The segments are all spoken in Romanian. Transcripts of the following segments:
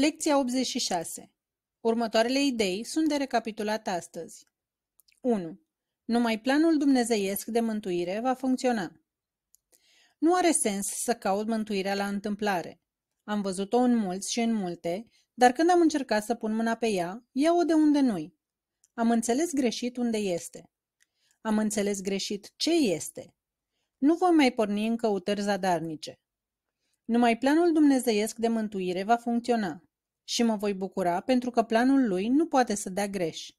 Lecția 86 Următoarele idei sunt de recapitulat astăzi. 1. Numai planul dumnezeiesc de mântuire va funcționa. Nu are sens să caut mântuirea la întâmplare. Am văzut-o în mulți și în multe, dar când am încercat să pun mâna pe ea, iau-o de unde nu Am înțeles greșit unde este. Am înțeles greșit ce este. Nu voi mai porni în căutări zadarnice. Numai planul dumnezeiesc de mântuire va funcționa și mă voi bucura pentru că planul lui nu poate să dea greș.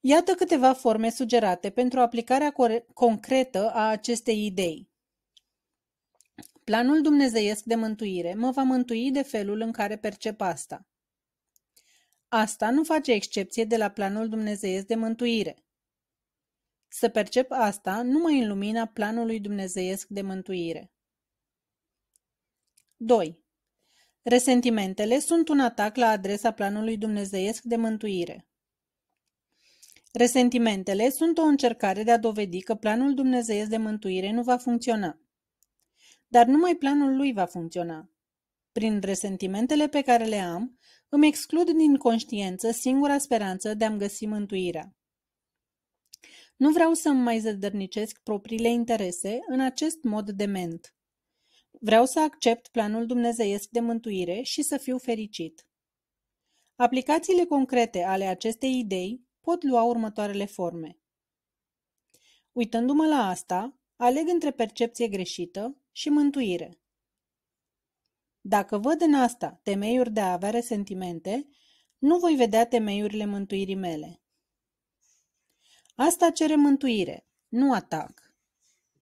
Iată câteva forme sugerate pentru aplicarea concretă a acestei idei. Planul dumnezeiesc de mântuire mă va mântui de felul în care percep asta. Asta nu face excepție de la planul dumnezeiesc de mântuire. Să percep asta numai în lumina planului dumnezeiesc de mântuire. 2. Resentimentele sunt un atac la adresa planului dumnezeiesc de mântuire. Resentimentele sunt o încercare de a dovedi că planul dumnezeiesc de mântuire nu va funcționa. Dar numai planul lui va funcționa. Prin resentimentele pe care le am, îmi exclud din conștiență singura speranță de a-mi găsi mântuirea. Nu vreau să-mi mai zădărnicesc propriile interese în acest mod dement. Vreau să accept planul dumnezeiesc de mântuire și să fiu fericit. Aplicațiile concrete ale acestei idei pot lua următoarele forme. Uitându-mă la asta, aleg între percepție greșită și mântuire. Dacă văd în asta temeiuri de a avea resentimente, nu voi vedea temeiurile mântuirii mele. Asta cere mântuire, nu atac.